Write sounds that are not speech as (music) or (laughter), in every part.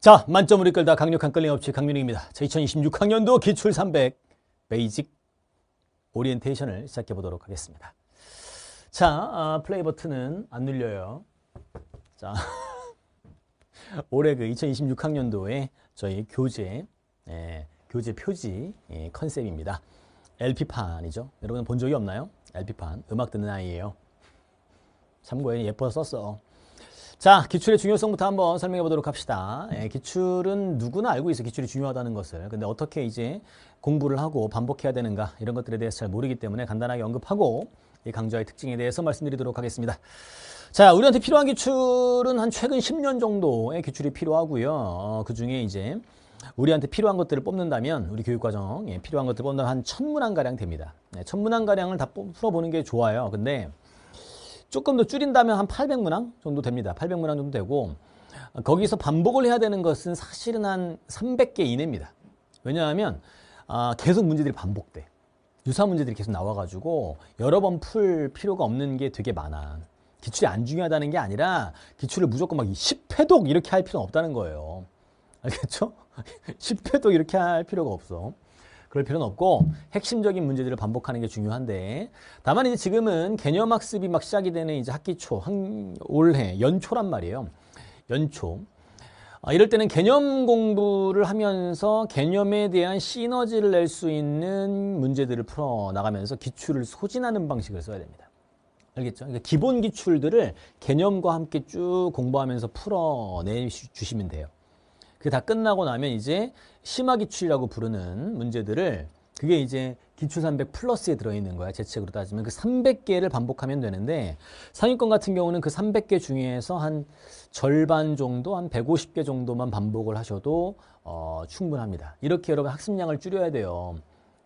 자, 만점을 이끌다 강력한 끌림 업체 강민웅입니다. 자, 2026학년도 기출 300 베이직 오리엔테이션을 시작해 보도록 하겠습니다. 자, 아, 플레이 버튼은 안 눌려요. 자, (laughs) 올해 그 2026학년도에 저희 교재, 예, 교재 표지 예, 컨셉입니다. LP판이죠. 여러분 본 적이 없나요? LP판. 음악 듣는 아이예요. 참고해 예뻐서 썼어. 자, 기출의 중요성부터 한번 설명해 보도록 합시다. 예, 기출은 누구나 알고 있어 기출이 중요하다는 것을. 근데 어떻게 이제 공부를 하고 반복해야 되는가 이런 것들에 대해서 잘 모르기 때문에 간단하게 언급하고 이 강좌의 특징에 대해서 말씀드리도록 하겠습니다. 자, 우리한테 필요한 기출은 한 최근 10년 정도의 기출이 필요하고요. 어, 그 중에 이제 우리한테 필요한 것들을 뽑는다면 우리 교육과정에 필요한 것들을 뽑는다면 한 천문항가량 됩니다. 네, 천문항가량을 다 뽑, 풀어보는 게 좋아요. 근데 조금 더 줄인다면 한 800문항 정도 됩니다. 800문항 정도 되고 거기서 반복을 해야 되는 것은 사실은 한 300개 이내입니다. 왜냐하면 아, 계속 문제들이 반복돼. 유사 문제들이 계속 나와가지고 여러 번 풀 필요가 없는 게 되게 많아. 기출이 안 중요하다는 게 아니라 기출을 무조건 막 10회독 이렇게 할 필요는 없다는 거예요. 알겠죠? 10회독 (laughs) 이렇게 할 필요가 없어. 그럴 필요는 없고 핵심적인 문제들을 반복하는 게 중요한데 다만 이제 지금은 개념 학습이 막 시작이 되는 이제 학기 초, 한 올해 연초란 말이에요. 연초. 아, 이럴 때는 개념 공부를 하면서 개념에 대한 시너지를 낼 수 있는 문제들을 풀어 나가면서 기출을 소진하는 방식을 써야 됩니다. 알겠죠? 그러니까 기본 기출들을 개념과 함께 쭉 공부하면서 풀어내 주시면 돼요. 그게 다 끝나고 나면 이제 심화기출이라고 부르는 문제들을 그게 이제 기출 300 플러스에 들어있는 거야. 제 책으로 따지면 그 300개를 반복하면 되는데 상위권 같은 경우는 그 300개 중에서 한 절반 정도, 한 150개 정도만 반복을 하셔도 어, 충분합니다. 이렇게 여러분 학습량을 줄여야 돼요.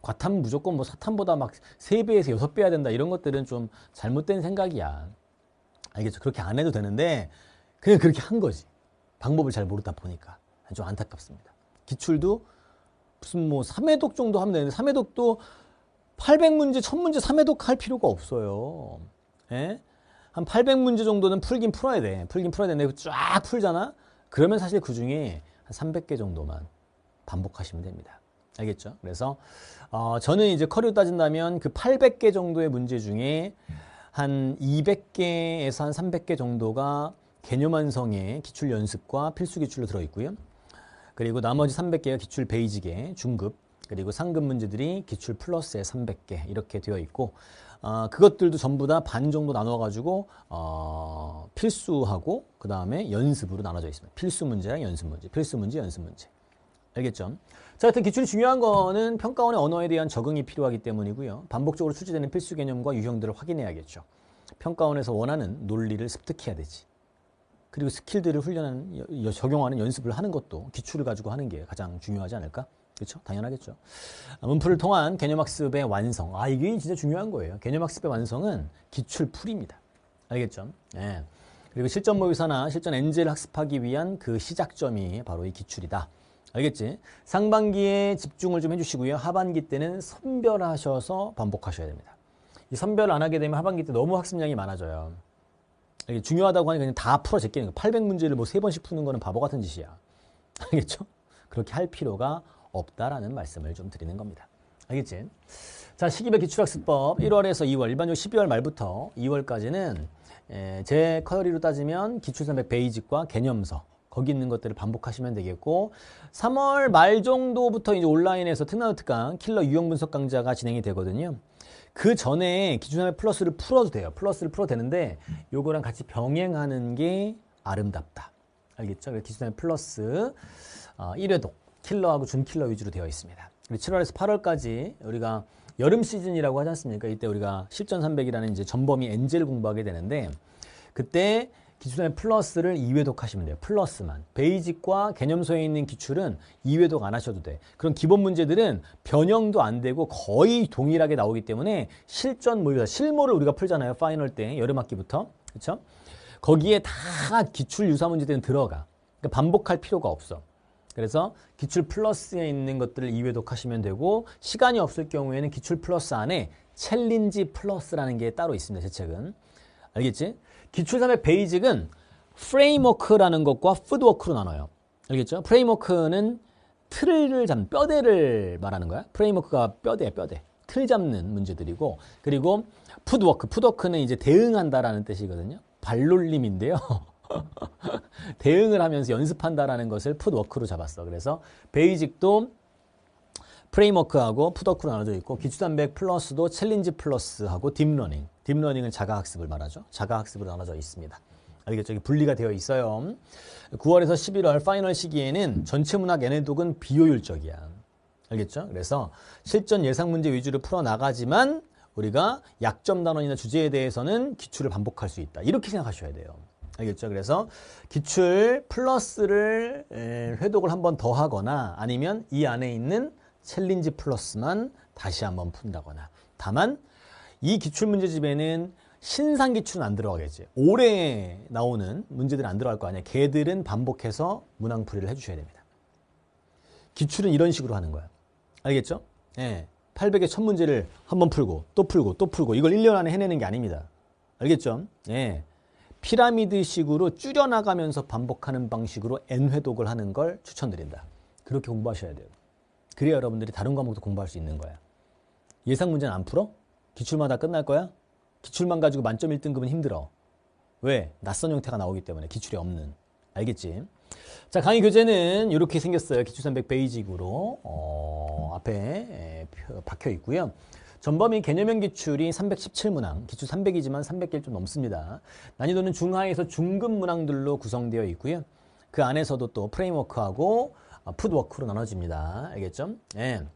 과탐 무조건 뭐 사탐보다 막 3배에서 6배 해야 된다 이런 것들은 좀 잘못된 생각이야. 알겠죠? 그렇게 안 해도 되는데 그냥 그렇게 한 거지. 방법을 잘 모르다 보니까. 좀 안타깝습니다. 기출도 무슨 뭐 3회독 정도 하면 되는데 3회독도 800문제, 1000문제 3회독 할 필요가 없어요. 예? 한 800문제 정도는 풀긴 풀어야 돼. 풀긴 풀어야 되는데 쫙 풀잖아? 그러면 사실 그 중에 한 300개 정도만 반복하시면 됩니다. 알겠죠? 그래서 어, 저는 이제 커리어 따진다면 그 800개 정도의 문제 중에 한 200개에서 한 300개 정도가 개념 완성의 기출 연습과 필수 기출로 들어있고요. 그리고 나머지 300개가 기출 베이직에 중급 그리고 상급 문제들이 기출 플러스에 300개 이렇게 되어 있고 어, 그것들도 전부 다 반 정도 나눠가지고 어, 필수하고 그 다음에 연습으로 나눠져 있습니다. 필수 문제랑 연습 문제, 필수 문제, 연습 문제. 알겠죠? 자, 하여튼 기출이 중요한 거는 평가원의 언어에 대한 적응이 필요하기 때문이고요. 반복적으로 출제되는 필수 개념과 유형들을 확인해야겠죠. 평가원에서 원하는 논리를 습득해야 되지. 그리고 스킬들을 훈련하는 적용하는 연습을 하는 것도 기출을 가지고 하는 게 가장 중요하지 않을까? 그렇죠? 당연하겠죠. 문풀을 통한 개념학습의 완성. 아 이게 진짜 중요한 거예요. 개념학습의 완성은 기출 풀입니다. 알겠죠? 예. 그리고 실전 모의사나 실전 엔젤 학습하기 위한 그 시작점이 바로 이 기출이다. 알겠지? 상반기에 집중을 좀 해주시고요. 하반기 때는 선별하셔서 반복하셔야 됩니다. 이 선별 안 하게 되면 하반기 때 너무 학습량이 많아져요. 중요하다고 하니 그냥 다 풀어 제끼는 거. 800문제를 뭐 세 번씩 푸는 거는 바보 같은 짓이야. (laughs) 알겠죠? 그렇게 할 필요가 없다라는 말씀을 좀 드리는 겁니다. 알겠지? 자, 식이배 기출학습법 1월에서 2월, 일반적으로 12월 말부터 2월까지는 에, 예, 제 커리로 따지면 기출선백 베이직과 개념서 거기 있는 것들을 반복하시면 되겠고 3월 말 정도부터 이제 온라인에서 특나노 특강 킬러 유형 분석 강좌가 진행이 되거든요. 그 전에 기준합의 플러스를 풀어도 돼요. 플러스를 풀어도 되는데 요거랑 같이 병행하는 게 아름답다. 알겠죠? 기준합의 플러스 어, 1회독 킬러하고 준킬러 위주로 되어 있습니다. 그리고 7월에서 8월까지 우리가 여름 시즌이라고 하지 않습니까? 이때 우리가 실전 300이라는 이제 전범위 엔젤 공부하게 되는데 그때 기출단의 플러스를 2회독 하시면 돼요. 플러스만. 베이직과 개념서에 있는 기출은 2회독 안 하셔도 돼. 그런 기본 문제들은 변형도 안 되고 거의 동일하게 나오기 때문에 실전 모의고사, 실모를 우리가 풀잖아요. 파이널 때, 여름학기부터. 그렇죠? 거기에 다 기출 유사 문제들은 들어가. 그러니까 반복할 필요가 없어. 그래서 기출 플러스에 있는 것들을 2회독 하시면 되고 시간이 없을 경우에는 기출 플러스 안에 챌린지 플러스라는 게 따로 있습니다. 제 책은. 알겠지? 기출담의 베이직은 프레임워크라는 것과 푸드워크로 나눠요. 알겠죠? 프레임워크는 틀을 잡는 뼈대를 말하는 거야. 프레임워크가 뼈대야, 뼈대. 틀 잡는 문제들이고 그리고 푸드워크, 푸드워크는 이제 대응한다라는 뜻이거든요. 발놀림인데요. (laughs) 대응을 하면서 연습한다라는 것을 푸드워크로 잡았어. 그래서 베이직도 프레임워크하고 푸드워크로 나눠져 있고 기초단백 플러스도 챌린지 플러스하고 딥러닝 딥러닝은 자가학습을 말하죠. 자가학습으로 나눠져 있습니다. 알겠죠? 분리가 되어 있어요. 9월에서 11월 파이널 시기에는 전체 문학 N의독은 비효율적이야. 알겠죠? 그래서 실전 예상 문제 위주로 풀어나가지만 우리가 약점 단원이나 주제에 대해서는 기출을 반복할 수 있다. 이렇게 생각하셔야 돼요. 알겠죠? 그래서 기출 플러스를 회독을 한 번 더 하거나 아니면 이 안에 있는 챌린지 플러스만 다시 한 번 푼다거나 다만 이 기출문제집에는 신상 기출은 안 들어가겠지. 올해 나오는 문제들은 안 들어갈 거 아니야. 걔들은 반복해서 문항풀이를 해주셔야 됩니다. 기출은 이런 식으로 하는 거야. 알겠죠? 예. 8 0 0에첫 문제를 한 번 풀고 또 풀고 또 풀고 이걸 1년 안에 해내는 게 아닙니다. 알겠죠? 예. 피라미드식으로 줄여나가면서 반복하는 방식으로 N회독을 하는 걸 추천드린다. 그렇게 공부하셔야 돼요. 그래야 여러분들이 다른 과목도 공부할 수 있는 거야. 예상 문제는 안 풀어? 기출마다 끝날 거야? 기출만 가지고 만점 1등급은 힘들어. 왜? 낯선 형태가 나오기 때문에 기출이 없는. 알겠지? 자, 강의 교재는 이렇게 생겼어요. 기출 300 베이직으로 어, 앞에 박혀 있고요. 전범위 개념형 기출이 317문항, 기출 300이지만 300개를 좀 넘습니다. 난이도는 중하에서 중급 문항들로 구성되어 있고요. 그 안에서도 또 프레임워크하고 푸드워크로 어, 나눠집니다. 알겠죠? 예.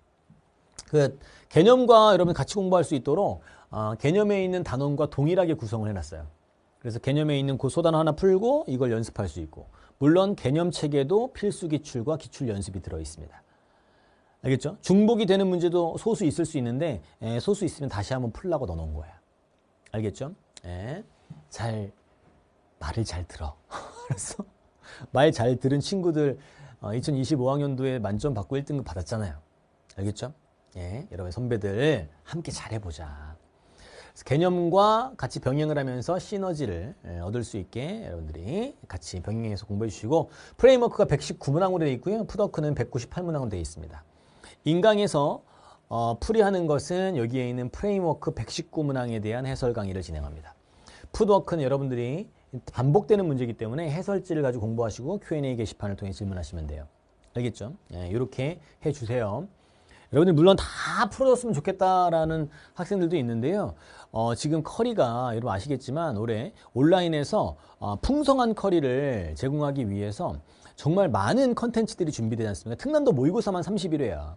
그 개념과 여러분 같이 공부할 수 있도록 아, 개념에 있는 단원과 동일하게 구성을 해놨어요. 그래서 개념에 있는 그 소단어 하나 풀고 이걸 연습할 수 있고 물론 개념 체계도 필수 기출과 기출 연습이 들어 있습니다. 알겠죠? 중복이 되는 문제도 소수 있을 수 있는데 에, 예, 소수 있으면 다시 한번 풀라고 넣어놓은 거야. 알겠죠? 에, 예, 잘 말을 잘 들어. (laughs) 그래서 말잘 들은 친구들 어, 2025학년도에 만점 받고 1등급 받았잖아요. 알겠죠? 예, 여러분 선배들 함께 잘해보자. 개념과 같이 병행을 하면서 시너지를 예, 얻을 수 있게 여러분들이 같이 병행해서 공부해 주시고 프레임워크가 119문항으로 되어 있고요. 푸더크는 198문항으로 되어 있습니다. 인강에서 어, 풀이하는 것은 여기에 있는 프레임워크 119문항에 대한 해설 강의를 진행합니다. 푸드워크는 여러분들이 반복되는 문제이기 때문에 해설지를 가지고 공부하시고 Q&A 게시판을 통해 질문하시면 돼요. 알겠죠? 예, 이렇게 해주세요. 여러분들 물론 다 풀어줬으면 좋겠다라는 학생들도 있는데요. 어, 지금 커리가 여러분 아시겠지만 올해 온라인에서 어, 풍성한 커리를 제공하기 위해서 정말 많은 컨텐츠들이 준비되지 않습니까? 특난도 모의고사만 31회야.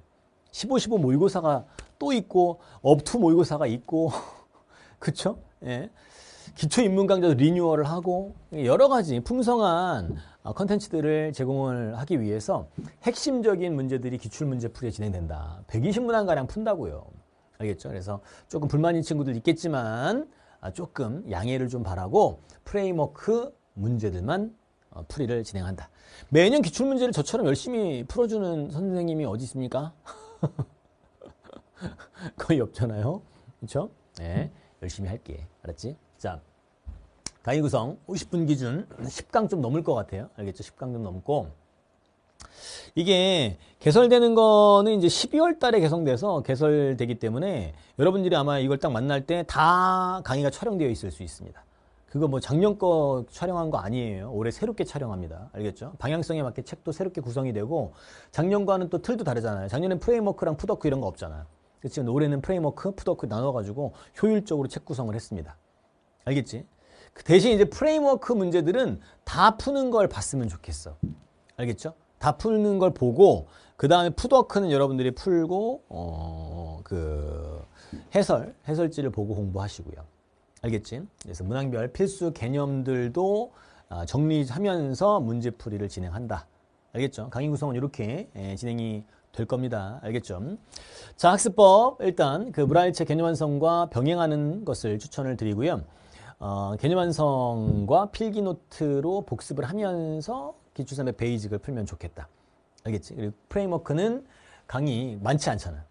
15, 15 모의고사가 또 있고 업투 모의고사가 있고 (laughs) 그쵸? 예. 기초 인문 강좌도 리뉴얼을 하고 여러 가지 풍성한 어, 컨텐츠들을 제공을 하기 위해서 핵심적인 문제들이 기출문제풀이에 진행된다. 120문항가량 푼다고요. 알겠죠? 그래서 조금 불만인 친구들 있겠지만 아, 조금 양해를 좀 바라고 프레임워크 문제들만 어, 풀이를 진행한다. 매년 기출문제를 저처럼 열심히 풀어주는 선생님이 어디 있습니까? (laughs) 거의 없잖아요. 그렇죠? 네, 열심히 할게. 알았지? 자. 강의 구성 50분 기준 10강 좀 넘을 것 같아요. 알겠죠? 10강 좀 넘고 이게 개설되는 거는 이제 12월 달에 개성돼서 개설되기 때문에 여러분들이 아마 이걸 딱 만날 때 다 강의가 촬영되어 있을 수 있습니다. 그거 뭐 작년 거 촬영한 거 아니에요. 올해 새롭게 촬영합니다. 알겠죠? 방향성에 맞게 책도 새롭게 구성이 되고 작년과는 또 틀도 다르잖아요. 작년엔 프레임워크랑 푸더크 이런 거 없잖아요. 지금 올해는 프레임워크, 푸더크 나눠가지고 효율적으로 책 구성을 했습니다. 알겠지? 그 대신 이제 프레임워크 문제들은 다 푸는 걸 봤으면 좋겠어. 알겠죠? 다 푸는 걸 보고 그 다음에 푸드워크는 여러분들이 풀고 어, 그 해설, 해설지를 보고 공부하시고요. 알겠지? 그래서 문항별 필수 개념들도 아, 정리하면서 문제풀이를 진행한다. 알겠죠? 강의 구성은 이렇게 예, 진행이 될 겁니다. 알겠죠? 자, 학습법 일단 그 브라일체 개념 완성과 병행하는 것을 추천을 드리고요. 어, 개념 완성과 필기 노트로 복습을 하면서 기출3의 베이직을 풀면 좋겠다. 알겠지? 그리고 프레임워크는 강의 많지 않잖아.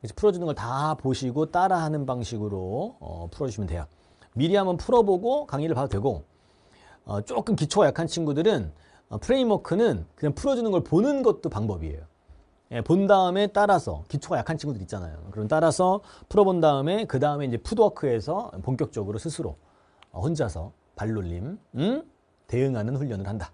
그래서 풀어주는 걸 다 보시고 따라하는 방식으로 어, 풀어주시면 돼요. 미리 한번 풀어보고 강의를 봐도 되고 어, 조금 기초가 약한 친구들은 어, 프레임워크는 그냥 풀어주는 걸 보는 것도 방법이에요. 예, 본 다음에 따라서 기초가 약한 친구들 있잖아요. 그럼 따라서 풀어본 다음에 그 다음에 이제 푸드워크에서 본격적으로 스스로 혼자서 발놀림 음? 대응하는 훈련을 한다.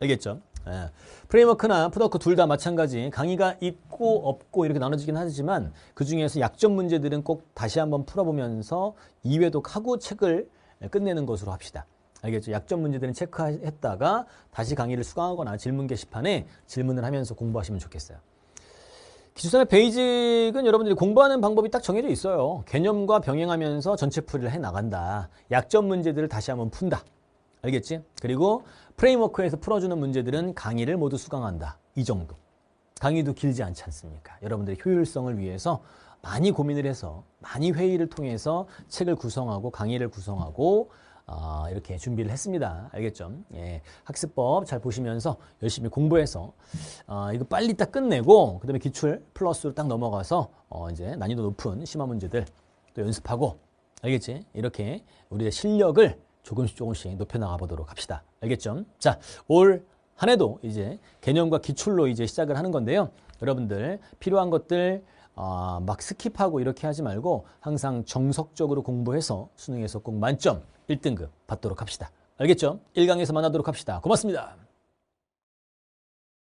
알겠죠? 예. 프레임워크나 푸드크둘 다 마찬가지 강의가 있고 없고 이렇게 나눠지긴 하지만 그 중에서 약점 문제들은 꼭 다시 한번 풀어보면서 2회도 하고 책을 끝내는 것으로 합시다. 알겠죠? 약점 문제들은 체크했다가 다시 강의를 수강하거나 질문 게시판에 질문을 하면서 공부하시면 좋겠어요. 기술상의 베이직은 여러분들이 공부하는 방법이 딱 정해져 있어요. 개념과 병행하면서 전체 풀이를 해나간다. 약점 문제들을 다시 한번 푼다. 알겠지? 그리고 프레임워크에서 풀어주는 문제들은 강의를 모두 수강한다. 이 정도. 강의도 길지 않지 않습니까? 여러분들의 효율성을 위해서 많이 고민을 해서 많이 회의를 통해서 책을 구성하고 강의를 구성하고 어, 이렇게 준비를 했습니다. 알겠죠? 예, 학습법 잘 보시면서 열심히 공부해서 어, 이거 빨리 딱 끝내고 그 다음에 기출 플러스로 딱 넘어가서 어, 이제 난이도 높은 심화 문제들 또 연습하고 알겠지? 이렇게 우리의 실력을 조금씩 조금씩 높여나가 보도록 합시다. 알겠죠? 자, 올 한 해도 이제 개념과 기출로 이제 시작을 하는 건데요. 여러분들 필요한 것들 어, 막 스킵하고 이렇게 하지 말고 항상 정석적으로 공부해서 수능에서 꼭 만점 1등급 받도록 합시다. 알겠죠? 1강에서 만나도록 합시다. 고맙습니다.